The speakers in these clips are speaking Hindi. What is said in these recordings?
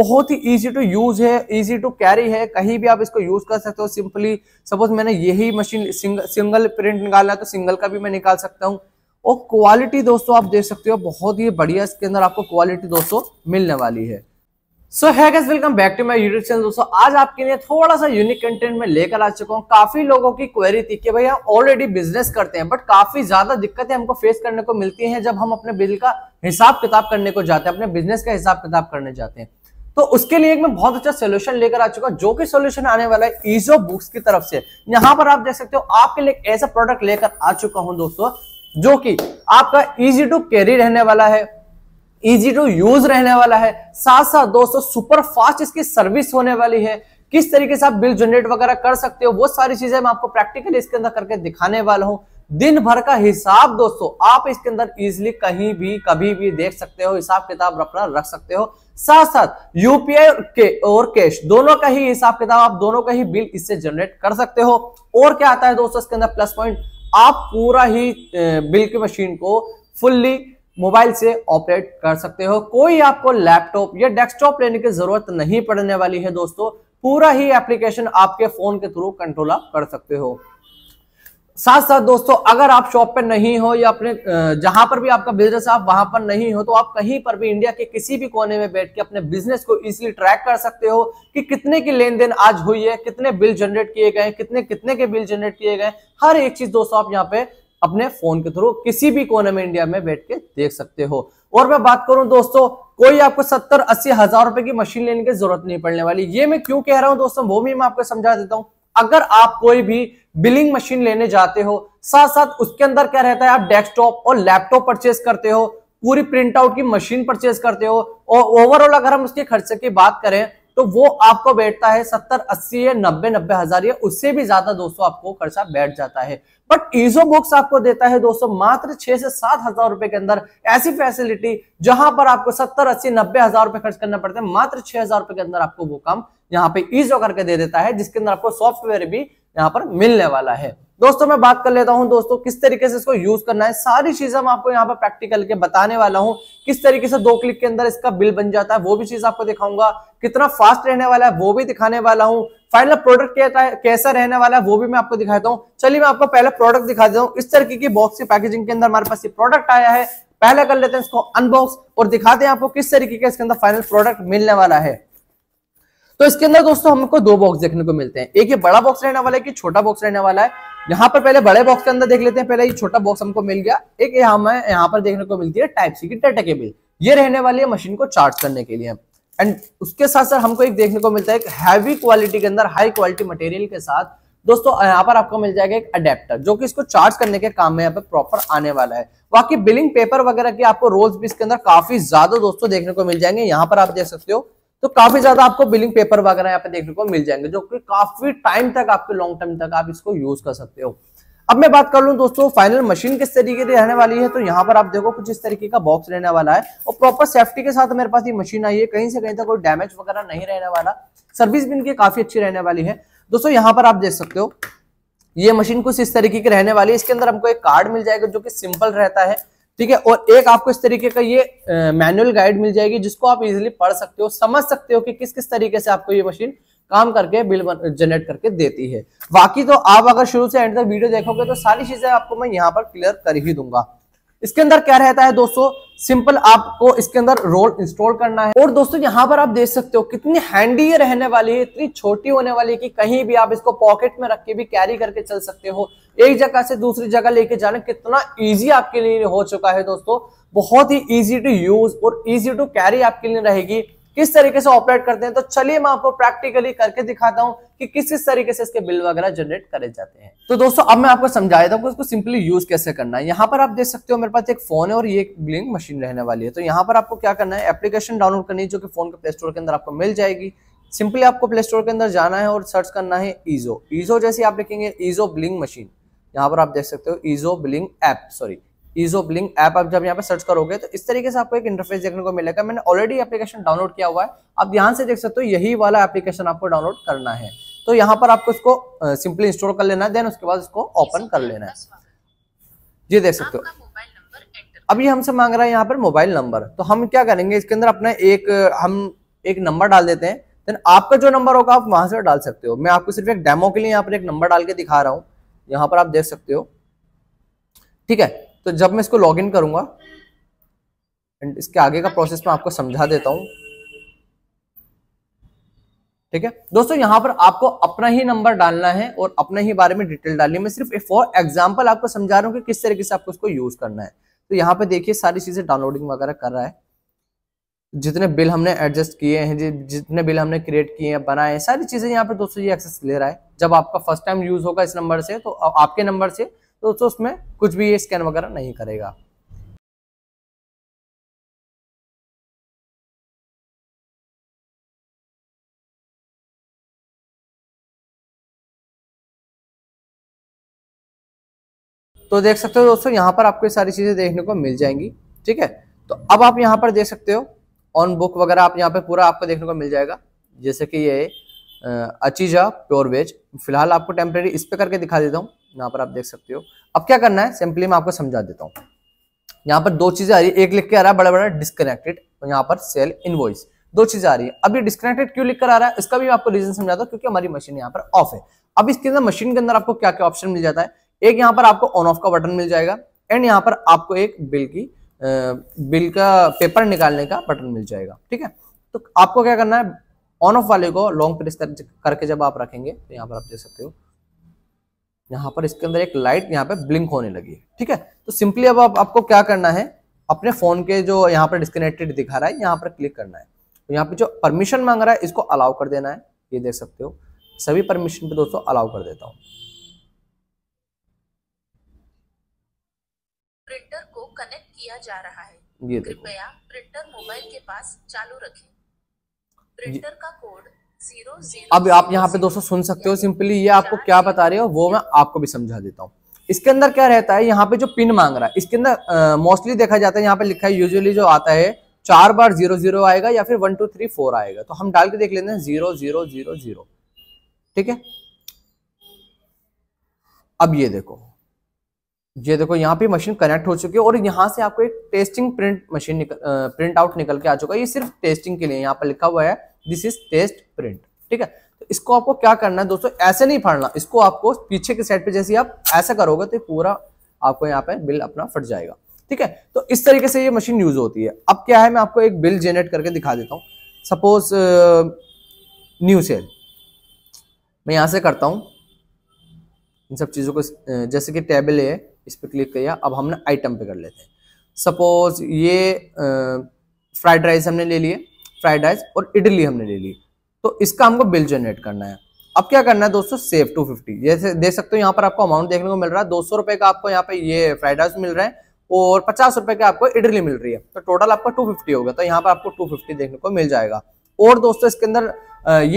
बहुत ही इजी टू यूज है इजी टू कैरी है कहीं भी आप इसको यूज कर सकते हो सिंपली सपोज मैंने यही मशीन सिंगल सिंगल प्रिंट निकाला तो सिंगल का भी मैं निकाल सकता हूँ और क्वालिटी दोस्तों आप देख सकते हो बहुत ही बढ़िया इसके अंदर आपको क्वालिटी दोस्तों मिलने वाली है सो है guys welcome back to my YouTube channel दोस्तों आज आपके लिए थोड़ा सा यूनिक कंटेंट में लेकर आ चुका हूँ काफी लोगों की क्वेरी थी कि भाई हम ऑलरेडी बिजनेस करते हैं बट काफी ज्यादा दिक्कतें हमको फेस करने को मिलती हैं जब हम अपने बिल का हिसाब किताब करने को जाते हैं अपने बिजनेस का हिसाब किताब करने जाते हैं तो उसके लिए मैं बहुत अच्छा सोल्यूशन लेकर आ चुका जो कि सोल्यूशन आने वाला है ईजो बुक्स की तरफ से यहां पर आप देख सकते हो आपके लिए ऐसा प्रोडक्ट लेकर आ चुका हूं दोस्तों जो कि आपका इजी टू कैरी रहने वाला है इजी टू यूज रहने वाला है साथ साथ दोस्तों सुपर फास्ट इसकी सर्विस होने वाली है किस तरीके से आप बिल जनरेट वगैरह कर सकते हो वो सारी चीजें मैं आपको प्रैक्टिकली इसके अंदर करके दिखाने वाला हूं दिन भर का हिसाब दोस्तों आप इसके अंदर इजिली कहीं भी कभी भी देख सकते हो हिसाब किताब अपना रख सकते हो साथ साथ यूपीआई के और कैश दोनों का ही हिसाब किताब आप दोनों का ही बिल इससे जनरेट कर सकते हो और क्या आता है दोस्तों इसके अंदर प्लस पॉइंट आप पूरा ही बिल की मशीन को फुल्ली मोबाइल से ऑपरेट कर सकते हो कोई आपको लैपटॉप या डेस्कटॉप लेने की जरूरत नहीं पड़ने वाली है दोस्तों पूरा ही एप्लीकेशन आपके फोन के थ्रू कंट्रोल आप कर सकते हो साथ साथ दोस्तों अगर आप शॉप पर नहीं हो या अपने जहां पर भी आपका बिजनेस आप वहां पर नहीं हो तो आप कहीं पर भी इंडिया के किसी भी कोने में बैठ के अपने बिजनेस को इजीली ट्रैक कर सकते हो कि कितने की लेन देन आज हुई है कितने बिल जनरेट किए गए कितने कितने के बिल जनरेट किए गए हर एक चीज दोस्तों आप यहाँ पे अपने फोन के थ्रू किसी भी कोने में इंडिया में बैठ के देख सकते हो और मैं बात करूं दोस्तों कोई आपको सत्तर अस्सी हजार रुपए की मशीन लेने की जरूरत नहीं पड़ने वाली ये मैं क्यों कह रहा हूं दोस्तों वो भी मैं आपको समझा देता हूँ अगर आप कोई भी बिलिंग मशीन लेने जाते हो साथ साथ उसके अंदर क्या रहता है आप डेस्कटॉप और लैपटॉप परचेस करते हो पूरी प्रिंट आउट की मशीन परचेस करते हो और ओवरऑल अगर हम उसके खर्चे की बात करें तो वो आपको बैठता है सत्तर अस्सी या नब्बे नब्बे हजार या उससे भी ज्यादा दोस्तों आपको खर्चा बैठ जाता है बट ईजो बुक्स आपको देता है दोस्तों मात्र छह से सात हजार रुपए के अंदर ऐसी फैसिलिटी जहां पर आपको सत्तर अस्सी नब्बे हजार रुपए खर्च करना पड़ता है मात्र छह हजार रुपए के अंदर आपको वो काम यहाँ पे ईजो करके दे देता है जिसके अंदर आपको सॉफ्टवेयर भी यहाँ पर मिलने वाला है दोस्तों मैं बात कर लेता हूं दोस्तों किस तरीके से इसको यूज करना है सारी चीजें मैं आपको यहाँ पर प्रैक्टिकल के बताने वाला हूं किस तरीके से दो क्लिक के अंदर इसका बिल बन जाता है वो भी चीज आपको दिखाऊंगा कितना फास्ट रहने वाला है वो भी दिखाने वाला हूं फाइनल प्रोडक्ट कैसा रहने वाला है वो भी मैं आपको दिखाता हूँ चलिए मैं आपको पहले प्रोडक्ट दिखा देता हूँ इस तरीके की बॉक्स की पैकेजिंग के अंदर हमारे पास ये प्रोडक्ट आया है पहले कर लेते हैं इसको अनबॉक्स और दिखाते हैं आपको किस तरीके का इसके अंदर फाइनल प्रोडक्ट मिलने वाला है तो इसके अंदर दोस्तों हमको दो बॉक्स देखने को मिलते हैं एक ये बड़ा बॉक्स रहने वाला है कि छोटा बॉक्स रहने वाला है यहाँ पर पहले बड़े बॉक्स के अंदर देख लेते हैं पहले ये छोटा बॉक्स हमको मिल गया एक हमें यहाँ पर देखने को मिलती है टाइप सी की डेटा केबिल ये रहने वाली है मशीन को चार्ज करने के लिए एंड उसके साथ साथ हमको एक देखने को मिलता है एक हैवी क्वालिटी के अंदर हाई क्वालिटी मटेरियल के साथ दोस्तों यहाँ पर आपको मिल जाएगा एक अडेप्टर जो कि इसको चार्ज करने के काम में यहाँ पर प्रॉपर आने वाला है बाकी बिलिंग पेपर वगैरह के आपको रोल्स भी इसके अंदर काफी ज्यादा दोस्तों देखने को मिल जाएंगे यहाँ पर आप देख सकते हो तो काफी ज्यादा आपको बिलिंग पेपर वगैरह यहाँ पे देखने को मिल जाएंगे जो कि काफी टाइम तक आपके लॉन्ग टर्म तक आप इसको यूज कर सकते हो अब मैं बात कर लू दोस्तों फाइनल मशीन किस तरीके की रहने वाली है तो यहाँ पर आप देखो कुछ इस तरीके का बॉक्स रहने वाला है और प्रॉपर सेफ्टी के साथ मेरे पास ये मशीन आई है कहीं से कहीं तक कोई डैमेज वगैरह नहीं रहने वाला सर्विस भी इनकी काफी अच्छी रहने वाली है दोस्तों यहाँ पर आप देख सकते हो ये मशीन कुछ इस तरीके की रहने वाली है इसके अंदर हमको एक कार्ड मिल जाएगा जो कि सिंपल रहता है ठीक है और एक आपको इस तरीके का ये मैनुअल गाइड मिल जाएगी जिसको आप इजिली पढ़ सकते हो समझ सकते हो कि किस किस तरीके से आपको ये मशीन काम करके बिल जनरेट करके देती है बाकी तो आप अगर शुरू से एंड तक वीडियो देखोगे तो सारी चीजें आपको मैं यहाँ पर क्लियर कर ही दूंगा इसके अंदर क्या रहता है दोस्तों सिंपल आपको इसके अंदर रोल इंस्टॉल करना है और दोस्तों यहां पर आप देख सकते हो कितनी हैंडी ये रहने वाली है इतनी छोटी होने वाली है कि कहीं भी आप इसको पॉकेट में रख के भी कैरी करके चल सकते हो एक जगह से दूसरी जगह लेके जाना कितना इजी आपके लिए हो चुका है दोस्तों बहुत ही इजी टू यूज और इजी टू कैरी आपके लिए रहेगी किस तरीके से ऑपरेट करते हैं तो चलिए मैं आपको प्रैक्टिकली करके दिखाता हूं कि किस किस तरीके से इसके बिल वगैरह जनरेट करे जाते हैं तो दोस्तों अब मैं आपको समझा देता हूँ सिंपली यूज कैसे करना है यहाँ पर आप देख सकते हो मेरे पास एक फोन है और ये ब्लिंग मशीन रहने वाली है तो यहाँ पर आपको क्या करना है एप्लीकेशन डाउनलोड करनी है जो कि फोन के प्ले स्टोर के अंदर आपको मिल जाएगी सिंपली आपको प्ले स्टोर के अंदर जाना है और सर्च करना है ईजो ईजो जैसे आप लिखेंगे ईजो बिलिंग मशीन यहाँ पर आप देख सकते हो Ezo billing app sorry ease of link app आप जब यहाँ पे सर्च करोगे तो इस तरीके से आपको एक इंटरफेस देखने को मिलेगा मैंने ऑलरेडी एप्लीकेशन डाउनलोड किया हुआ है आप यहाँ से देख सकते हो यही वाला एप्लीकेशन आपको डाउनलोड करना है तो यहाँ पर आपको इसको सिंपली इंस्टॉल कर लेना है देन उसके बाद इसको ओपन कर लेना है ये देख सकते हो अभी हमसे मांग रहा है यहाँ पर मोबाइल नंबर तो हम क्या करेंगे इसके अंदर अपना एक हम एक नंबर डाल देते हैं देन आपका जो नंबर होगा आप वहां से डाल सकते हो मैं आपको सिर्फ एक डेमो के लिए यहाँ पर एक नंबर डाल के दिखा रहा हूँ यहाँ पर आप देख सकते हो ठीक है तो जब मैं इसको लॉग इन करूँगा एंड इसके आगे का प्रोसेस मैं आपको समझा देता हूँ ठीक है दोस्तों यहाँ पर आपको अपना ही नंबर डालना है और अपने ही बारे में डिटेल डालनी है मैं सिर्फ फॉर एग्जाम्पल आपको समझा रहा हूँ कि किस तरीके से आपको इसको यूज करना है तो यहाँ पे देखिए सारी चीजें डाउनलोडिंग वगैरह कर रहा है जितने बिल हमने एडजस्ट किए हैं जितने बिल हमने क्रिएट किए हैं बनाए हैं सारी चीजें यहाँ पर दोस्तों ये एक्सेस ले रहा है जब आपका फर्स्ट टाइम यूज होगा इस नंबर से तो आपके नंबर से तो दोस्तों उसमें कुछ भी ये स्कैन वगैरह नहीं करेगा तो देख सकते हो दोस्तों यहाँ पर आपको सारी चीजें देखने को मिल जाएंगी ठीक है तो अब आप यहाँ पर देख सकते हो ऑन बुक वगैरह आप यहाँ पर पूरा आपको देखने को मिल जाएगा जैसे कि ये अचीजा प्योर वेज फिलहाल आपको टेम्परेरी इस पे करके दिखा देता हूँ यहाँ पर आप देख सकते हो अब क्या करना है सिंपली मैं आपको समझा देता हूँ यहाँ पर दो चीजें आ रही है एक लिख के आ रहा है बड़ा बड़ा डिस्कनेक्टेड और यहाँ पर सेल इनवॉइस दो चीजें आ रही है अब ये डिस्कनेक्टेड क्यों लिखकर आ रहा है इसका भी आपको रीजन समझाता हूँ क्योंकि हमारी मशीन यहाँ पर ऑफ है अब इसके अंदर मशीन के अंदर आपको क्या क्या ऑप्शन मिल जाता है एक यहाँ पर आपको ऑन ऑफ का बटन मिल जाएगा एंड यहाँ पर आपको एक बिल की बिल का पेपर निकालने का बटन मिल जाएगा ठीक है तो आपको क्या करना है ऑन ऑफ वाले को लॉन्ग प्रेस करके जब आप रखेंगे तो यहाँ पर आप देख सकते हो यहाँ पर इसके अंदर एक लाइट यहाँ पे ब्लिंक होने लगी है ठीक है तो सिंपली अब आप, आपको क्या करना है अपने फोन के जो यहाँ पर डिस्कनेक्टेड दिखा रहा है यहाँ पर क्लिक करना है तो यहाँ पे जो परमिशन मांग रहा है इसको अलाउ कर देना है ये देख सकते हो सभी परमिशन पे दोस्तों अलाउ कर देता हूँ प्रिंटर को कनेक्ट किया जा रहा है ये कृपया प्रिंटर मोबाइल के पास चालू रखें प्रिंटर का कोड अब आप यहाँ पे दोस्तों सुन सकते हो सिंपली ये आपको क्या बता रहे हो वो मैं आपको भी समझा देता हूँ इसके अंदर क्या रहता है यहाँ पे जो पिन मांग रहा है इसके अंदर मोस्टली देखा जाता है यहाँ पे लिखा है यूजुअली जो आता है चार बार जीरो जीरो आएगा या फिर वन टू थ्री फोर आएगा तो हम डाल के देख लेते हैं जीरो जीरो जीरो जीरो ठीक है अब ये देखो ये देखो यहाँ पे मशीन कनेक्ट हो चुकी है और यहां से आपको एक टेस्टिंग प्रिंट मशीन निकल, प्रिंट आउट निकल के आ चुका है ये सिर्फ टेस्टिंग के लिए यहाँ पर लिखा हुआ है दिस इज टेस्ट प्रिंट ठीक है तो इसको आपको क्या करना है दोस्तों ऐसे नहीं फाड़ना इसको आपको पीछे के साइड पे जैसे आप ऐसा करोगे तो पूरा आपको यहाँ पे बिल अपना फट जाएगा ठीक है तो इस तरीके से ये मशीन यूज होती है अब क्या है मैं आपको एक बिल जेनरेट करके दिखा देता हूँ सपोज न्यू सेल मैं यहां से करता हूँ इन सब चीज़ों को जैसे कि टेबल है इस पर क्लिक किया अब हमने आइटम पे कर लेते हैं सपोज ये फ्राइड राइस हमने ले लिए फ्राइड राइस और इडली हमने ले ली तो इसका हमको बिल जनरेट करना है अब क्या करना है दोस्तों सेव टू फिफ्टी जैसे देख सकते हो यहाँ पर आपको अमाउंट देखने को मिल रहा है दो सौ रुपए का आपको यहाँ पे ये फ्राइड राइस मिल रहा है और पचास रुपए का आपको इडली मिल रही है तो टोटल आपका टू फिफ्टी होगा तो यहाँ पर आपको टू फिफ्टी देखने को मिल जाएगा और दोस्तों इसके अंदर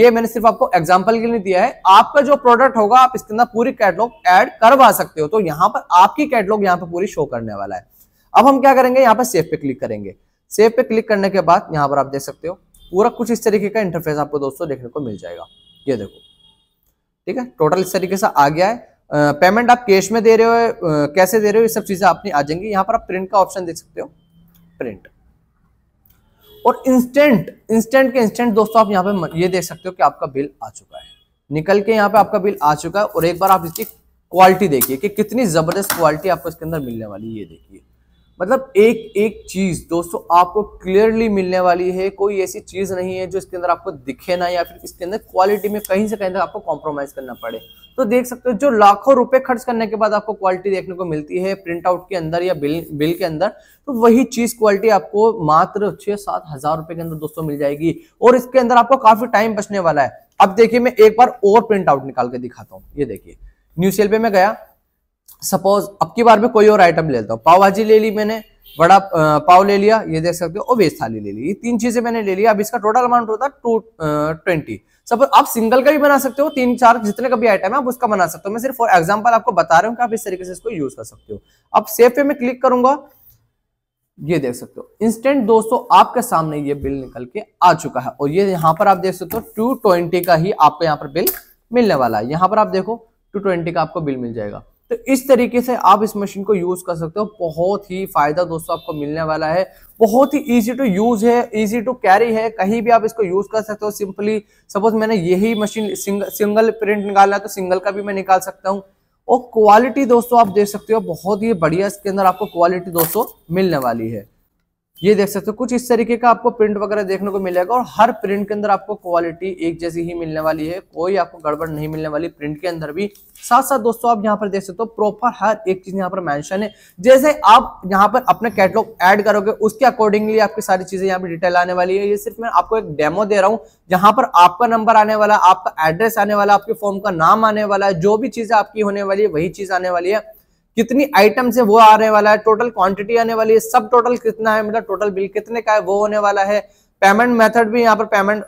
ये मैंने सिर्फ आपको एग्जाम्पल के लिए दिया है आपका जो प्रोडक्ट होगा आप इसके अंदर पूरी कैटलॉग एड करवा सकते हो तो यहाँ पर आपकी कैटलॉग यहाँ पर पूरी शो करने वाला है अब हम क्या करेंगे यहाँ पर सेफ पे क्लिक करेंगे सेव पे क्लिक करने के बाद यहाँ पर आप देख सकते हो पूरा कुछ इस तरीके का इंटरफेस आपको दोस्तों देखने को मिल जाएगा ये देखो ठीक है टोटल इस तरीके से आ गया है पेमेंट आप कैश में दे रहे हो कैसे दे रहे हो ये सब चीजें आपने आ जाएंगी यहाँ पर आप प्रिंट का ऑप्शन देख सकते हो प्रिंट और इंस्टेंट इंस्टेंट के इंस्टेंट दोस्तों आप यहाँ पे ये देख सकते हो कि आपका बिल आ चुका है निकल के यहाँ पे आपका बिल आ चुका है और एक बार आप इसकी क्वालिटी देखिए कि कितनी जबरदस्त क्वालिटी आपको इसके अंदर मिलने वाली है ये देखिए मतलब एक एक चीज दोस्तों आपको क्लियरली मिलने वाली है कोई ऐसी चीज नहीं है जो इसके अंदर आपको दिखे ना या फिर इसके अंदर क्वालिटी में कहीं से कहीं तक आपको कॉम्प्रोमाइज करना पड़े तो देख सकते हो जो लाखों रुपए खर्च करने के बाद आपको क्वालिटी देखने को मिलती है प्रिंट आउट के अंदर या बिल बिल के अंदर तो वही चीज क्वालिटी आपको मात्र छह सात हजार रुपए के अंदर दोस्तों मिल जाएगी और इसके अंदर आपको काफी टाइम बचने वाला है अब देखिए मैं एक बार और प्रिंट आउट निकाल के दिखाता हूँ ये देखिए न्यू सेल पे मैं गया सपोज अब की बार में कोई और आइटम ले लेता हूँ पाव भाजी ले ली मैंने बड़ा पाव ले लिया ये देख सकते हो वेज थाली ले ली ये तीन चीजें मैंने ले लिया अब इसका टोटल अमाउंट होता है टू ट्वेंटी सपोज आप सिंगल का भी बना सकते हो तीन चार जितने का भी आइटम है आप उसका बना सकते हो मैं सिर्फ फॉर एग्जाम्पल आपको बता रहा हूँ कि आप इस तरीके से इसको यूज कर सकते हो अब सेफ पे मैं क्लिक करूंगा ये देख सकते हो इंस्टेंट दोस्तों आपके सामने ये बिल निकल के आ चुका है और ये यहाँ पर आप देख सकते हो टू ट्वेंटी का ही आपको यहाँ पर बिल मिलने वाला है यहाँ पर आप देखो टू ट्वेंटी का आपको बिल मिल जाएगा तो इस तरीके से आप इस मशीन को यूज कर सकते हो बहुत ही फायदा दोस्तों आपको मिलने वाला है बहुत ही इजी टू यूज है इजी टू कैरी है कहीं भी आप इसको यूज कर सकते हो सिंपली सपोज मैंने यही मशीन सिंगल सिंगल प्रिंट निकाला तो सिंगल का भी मैं निकाल सकता हूँ और क्वालिटी दोस्तों आप देख सकते हो बहुत ही बढ़िया इसके अंदर आपको क्वालिटी दोस्तों मिलने वाली है ये देख सकते हो कुछ इस तरीके का आपको प्रिंट वगैरह देखने को मिलेगा और हर प्रिंट के अंदर आपको क्वालिटी एक जैसी ही मिलने वाली है कोई आपको गड़बड़ नहीं मिलने वाली प्रिंट के अंदर भी साथ साथ दोस्तों आप यहाँ पर देख सकते हो प्रॉपर हर एक चीज यहाँ पर मेंशन है जैसे आप यहाँ पर अपने कैटलॉग ऐड करोगे उसके अकॉर्डिंगली आपकी सारी चीजें यहाँ पर डिटेल आने वाली है ये सिर्फ मैं आपको एक डेमो दे रहा हूँ जहां पर आपका नंबर आने वाला आपका एड्रेस आने वाला आपके फॉर्म का नाम आने वाला है जो भी चीजें आपकी होने वाली है वही चीज आने वाली है कितनी आइटम्स है वो आने वाला है टोटल क्वांटिटी आने वाली है सब टोटल कितना है मतलब टोटल बिल कितने का है वो होने वाला है पेमेंट मेथड भी यहाँ पर पेमेंट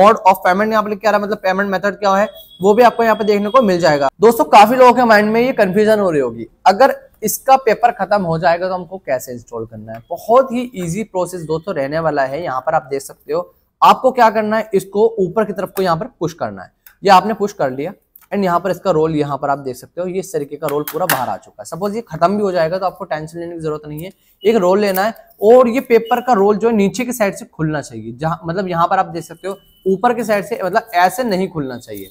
मोड ऑफ पेमेंट यहाँ पर क्या रहा मतलब पेमेंट मेथड क्या है वो भी आपको यहाँ पर देखने को मिल जाएगा दोस्तों काफी लोगों के माइंड में ये कंफ्यूजन हो रही होगी अगर इसका पेपर खत्म हो जाएगा तो हमको कैसे इंस्टॉल करना है बहुत ही इजी प्रोसेस दोस्तों रहने वाला है यहाँ पर आप देख सकते हो आपको क्या करना है इसको ऊपर की तरफ को यहाँ पर पुश करना है ये आपने पुश कर लिया एंड यहाँ पर इसका रोल यहाँ पर आप देख सकते हो ये इस तरीके का रोल पूरा बाहर आ चुका है सपोज ये खत्म भी हो जाएगा तो आपको टेंशन लेने की जरूरत नहीं है एक रोल लेना है और ये पेपर का रोल जो है नीचे की साइड से खुलना चाहिए जहां मतलब यहाँ पर आप देख सकते हो ऊपर के साइड से मतलब ऐसे नहीं खुलना चाहिए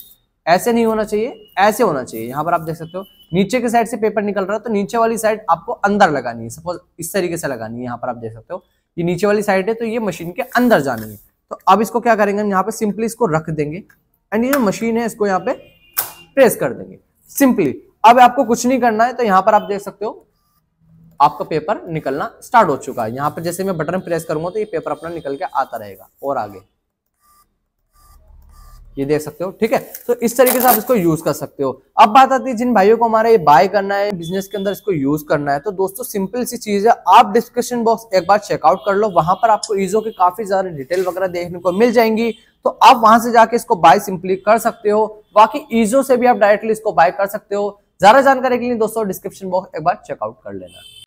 ऐसे नहीं होना चाहिए ऐसे होना चाहिए यहाँ पर आप देख सकते हो नीचे के साइड से पेपर निकल रहा है तो नीचे वाली साइड आपको अंदर लगानी है सपोज इस तरीके से लगानी है यहाँ पर आप देख सकते हो ये नीचे वाली साइड है तो ये मशीन के अंदर जानी है तो अब इसको क्या करेंगे हम यहाँ पे सिंपली इसको रख देंगे एंड ये जो मशीन है इसको यहाँ पे ट्रेस कर देंगे सिंपली अब आपको कुछ नहीं करना है तो यहां पर आप देख सकते हो आपका पेपर निकलना स्टार्ट हो चुका है यहां पर जैसे मैं बटन प्रेस करूंगा तो ये पेपर अपना निकल के आता रहेगा और आगे ये देख सकते हो ठीक है तो इस तरीके से आप इसको यूज कर सकते हो अब बात आती है जिन भाइयों को हमारा ये बाय करना है बिजनेस के अंदर इसको यूज करना है तो दोस्तों सिंपल सी चीज है आप डिस्क्रिप्शन बॉक्स एक बार चेकआउट कर लो वहां पर आपको ईजो के काफी ज्यादा डिटेल वगैरह देखने को मिल जाएंगी तो आप वहां से जाके इसको बाय सिंपली कर सकते हो बाकी ईजो से भी आप डायरेक्टली इसको बाय कर सकते हो ज्यादा जानकारी के लिए दोस्तों डिस्क्रिप्शन बॉक्स एक बार चेकआउट कर लेना